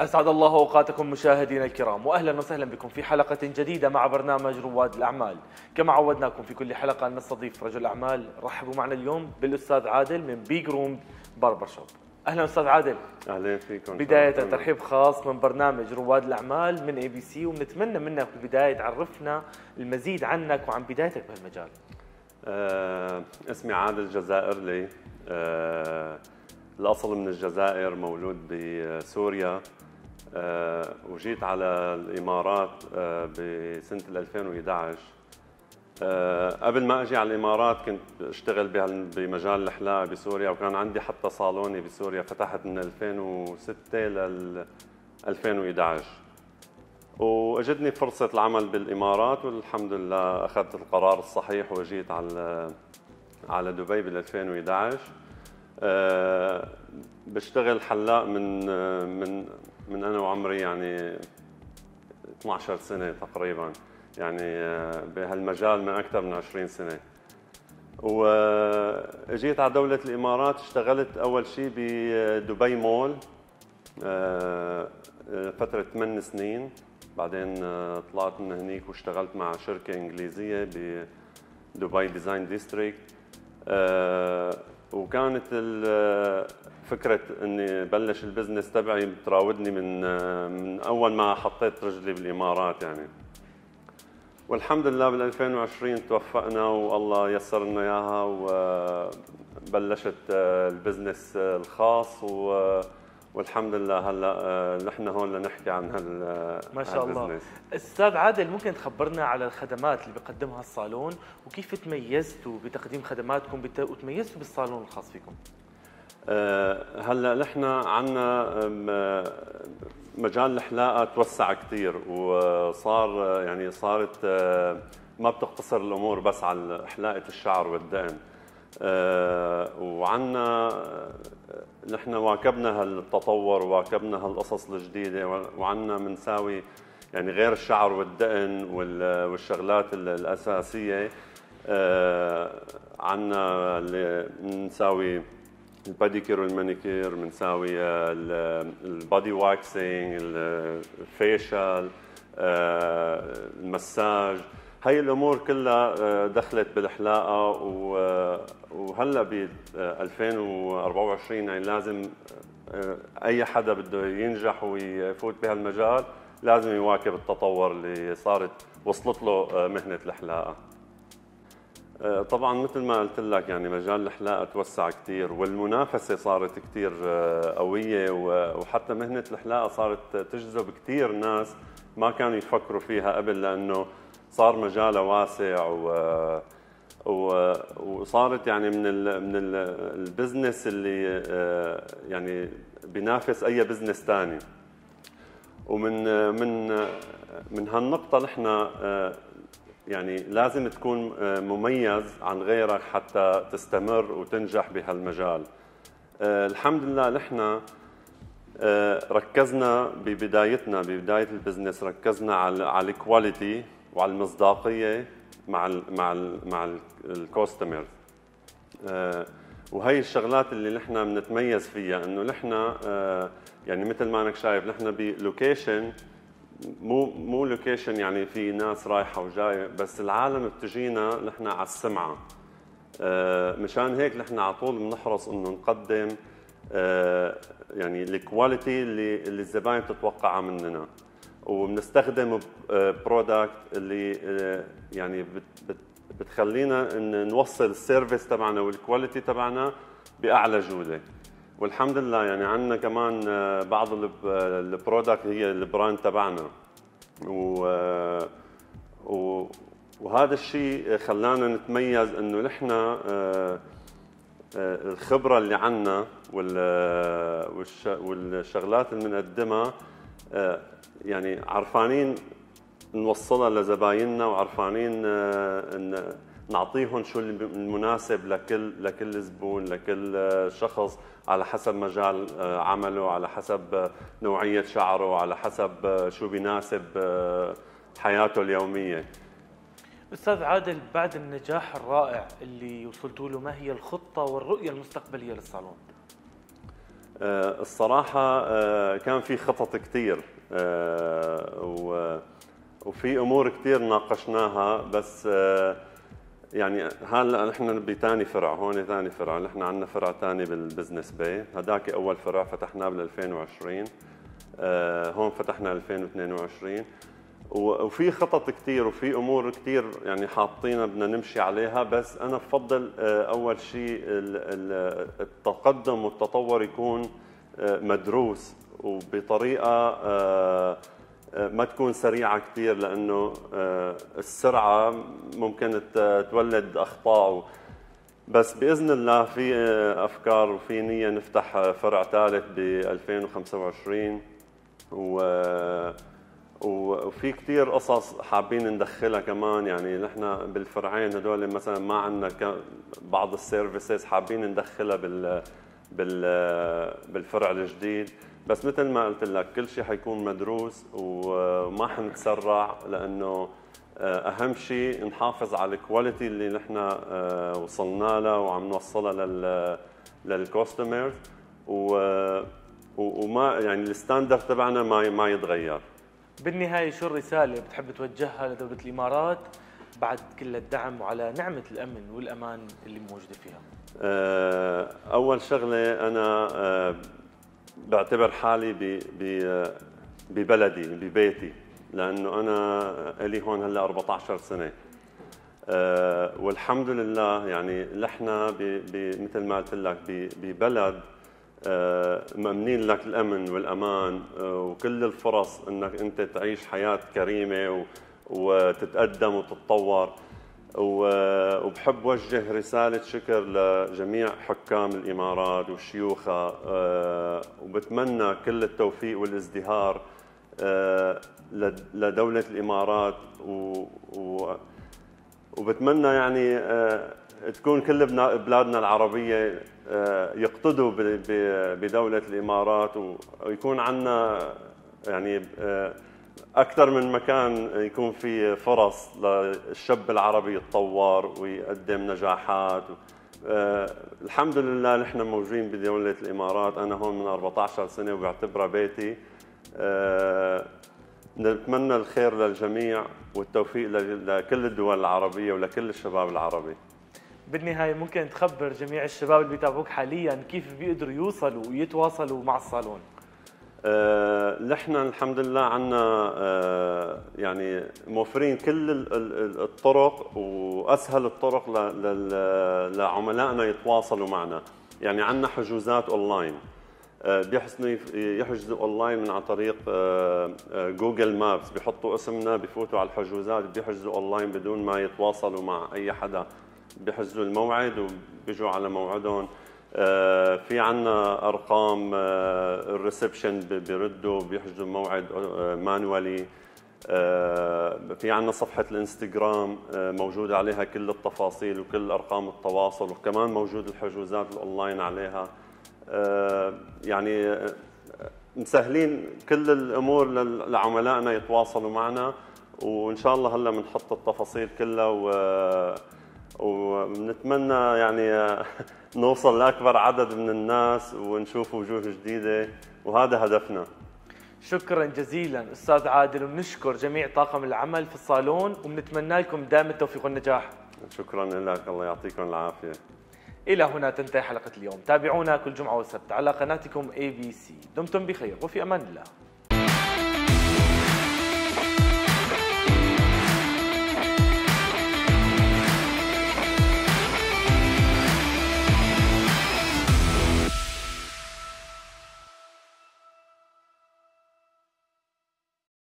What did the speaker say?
أسعد الله أوقاتكم مشاهدينا الكرام وأهلا وسهلا بكم في حلقة جديدة مع برنامج رواد الأعمال كما عودناكم في كل حلقة أن نستضيف رجل أعمال رحبوا معنا اليوم بالأستاذ عادل من بيج روم باربر شوب اهلا استاذ عادل اهلا فيكم بدايه ترحيب خاص من برنامج رواد الاعمال من اي بي سي ونتمنى منك في البدايه تعرفنا المزيد عنك وعن بدايتك بهالمجال أه اسمي عادل جزائرلي أه الاصل من الجزائر مولود بسوريا آه، وجيت على الامارات آه، بسنه 2011 آه، قبل ما اجي على الامارات كنت اشتغل بمجال الحلاقه بسوريا وكان عندي حتى صالوني بسوريا فتحت من 2006 ل 2011 واجتني فرصه العمل بالامارات والحمد لله اخذت القرار الصحيح واجيت على على دبي بال 2011 بشتغل حلاق من من من انا وعمري يعني 12 سنه تقريبا يعني آه، بهالمجال من اكثر من 20 سنه واجيت آه، على دوله الامارات اشتغلت اول شيء بدبي آه، مول فتره 8 سنين بعدين طلعت من هنيك واشتغلت مع شركه انجليزيه بدبي ديزاين ديستريكت وكانت فكره اني بلش البزنس تبعي بتراودني من من اول ما حطيت رجلي بالامارات يعني والحمد لله بال 2020 توفقنا والله يسر لنا اياها وبلشت آه، البزنس آه، الخاص و والحمد لله هلا آه، نحن هون لنحكي عن هال آه، ما شاء الله استاذ عادل ممكن تخبرنا على الخدمات اللي بقدمها الصالون وكيف تميزتوا بتقديم خدماتكم وتميزتوا بالصالون الخاص فيكم آه، هلا نحن عندنا مجال الحلاقه توسع كثير وصار يعني صارت ما بتقتصر الامور بس على حلاقه الشعر والدقن آه، وعنا آه، نحن واكبنا هالتطور واكبنا هالقصص الجديده وعنا بنساوي يعني غير الشعر والدقن والشغلات الاساسيه آه، عنا اللي بنساوي الباديكير والمانيكير بنساوي البادي واكسينج الفيشل المساج هي الامور كلها آه، دخلت بالحلاقه آه، وهلا ب 2024 آه، يعني لازم اي حدا بده ينجح ويفوت بهالمجال لازم يواكب التطور اللي صارت وصلت له مهنه الحلاقه طبعا مثل ما قلت لك يعني مجال الحلاقه توسع كثير والمنافسه صارت كثير قويه وحتى مهنه الحلاقه صارت تجذب كثير ناس ما كانوا يفكروا فيها قبل لانه صار مجاله واسع و وصارت يعني من ال من ال البزنس اللي يعني بينافس اي بزنس ثاني ومن من من هالنقطه نحن يعني لازم تكون مميز عن غيرك حتى تستمر وتنجح بهالمجال الحمد لله نحن ركزنا ببدايتنا ببدايه البزنس ركزنا على على الكواليتي وعلى المصداقيه مع الـ مع الـ مع الكوستمر آه وهي الشغلات اللي نحن بنتميز فيها انه نحن آه يعني مثل ما انك شايف نحن بلوكيشن مو مو لوكيشن يعني في ناس رايحه وجايه بس العالم بتجينا نحن على السمعه آه مشان هيك نحن على طول بنحرص انه نقدم آه، يعني الكواليتي اللي, اللي الزباين بتتوقعها مننا وبنستخدم برودكت آه، اللي آه، يعني بتخلينا ان نوصل السيرفيس تبعنا والكواليتي تبعنا باعلى جوده والحمد لله يعني عندنا كمان آه، بعض البرودكت هي البراند تبعنا و, وهذا الشيء خلانا نتميز انه نحن الخبره اللي عندنا والشغلات اللي بنقدمها آه، يعني عرفانين نوصلها لزبايننا وعرفانين آه، ان نعطيهم شو المناسب لكل لكل زبون لكل آه، شخص على حسب مجال عمله على حسب نوعيه شعره على حسب شو بيناسب حياته اليوميه استاذ عادل بعد النجاح الرائع اللي وصلتوا له ما هي الخطه والرؤيه المستقبليه للصالون آه، الصراحة آه، كان في خطط كثير آه، وفي أمور كثير ناقشناها بس يعني هلا نحن بثاني فرع هون ثاني فرع نحن عندنا فرع ثاني بالبزنس باي هداك أول فرع فتحناه بال 2020 هون فتحنا 2022 وفي خطط كثير وفي امور كثير يعني حاطينها بدنا نمشي عليها بس انا بفضل آه، اول شيء التقدم والتطور يكون آه، مدروس وبطريقه آه، ما تكون سريعه كثير لانه السرعه ممكن تولد اخطاء بس باذن الله في افكار وفي نيه نفتح فرع ثالث ب 2025 و وفي كثير قصص حابين ندخلها كمان يعني نحن بالفرعين هدول مثلا ما عندنا بعض السيرفيسز حابين ندخلها بال بال بالفرع الجديد بس مثل ما قلت لك كل شيء حيكون مدروس وما حنتسرع لانه آه، اهم شيء نحافظ على الكواليتي اللي نحن آه، وصلنا لها وعم نوصلها لل و وما يعني الستاندرد تبعنا ما ما يتغير بالنهاية شو الرسالة بتحب توجهها لدولة الإمارات بعد كل الدعم وعلى نعمة الأمن والأمان اللي موجودة فيها آه، أول شغلة أنا آه، بعتبر حالي آه، ببلدي ببيتي لأنه أنا لي هون هلأ 14 سنة والحمد لله يعني نحن مثل ما قلت لك ببلد آه، مأمنين لك الأمن والأمان آه، وكل الفرص أنك أنت تعيش حياة كريمة وتتقدم وتتطور وبحب وجه رسالة شكر لجميع حكام الإمارات وشيوخها آه، وبتمنى كل التوفيق والازدهار لدولة الإمارات و... وبتمنى يعني تكون كل بلادنا العربية آه، يقتدوا بدولة الإمارات ويكون عندنا يعني آه، أكثر من مكان يكون في فرص للشاب العربي يتطور ويقدم نجاحات آه، الحمد لله نحن موجودين بدولة الإمارات أنا هون من 14 سنة وبعتبرها بيتي نتمنى الخير للجميع والتوفيق لكل الدول العربية ولكل الشباب العربي بالنهايه ممكن تخبر جميع الشباب اللي بيتابعوك حاليا كيف بيقدروا يوصلوا ويتواصلوا مع الصالون؟ آه، نحن أه الحمد لله عندنا أه يعني موفرين كل الطرق واسهل الطرق لعملائنا يتواصلوا معنا، يعني عندنا حجوزات اونلاين أه بيحسنوا يحجزوا اونلاين من عن طريق آه، آه، جوجل مابس بيحطوا اسمنا بفوتوا على الحجوزات بيحجزوا اونلاين بدون ما يتواصلوا مع اي حدا بحجزوا الموعد وبيجوا على موعدهم آه، في عنا ارقام آه، الريسبشن بيردوا بيحجزوا موعد آه، مانوالي في عنا صفحة الانستغرام موجود عليها كل التفاصيل وكل أرقام التواصل وكمان موجود الحجوزات الأونلاين عليها يعني مسهلين كل الأمور لعملائنا يتواصلوا معنا وإن شاء الله هلا بنحط التفاصيل كلها و وبنتمنى يعني نوصل لاكبر عدد من الناس ونشوف وجوه جديده وهذا هدفنا شكرا جزيلا استاذ عادل ونشكر جميع طاقم العمل في الصالون وبنتمنى لكم دائما التوفيق والنجاح شكرا لك الله يعطيكم العافيه الى هنا تنتهي حلقه اليوم تابعونا كل جمعه وسبت على قناتكم اي بي سي دمتم بخير وفي امان الله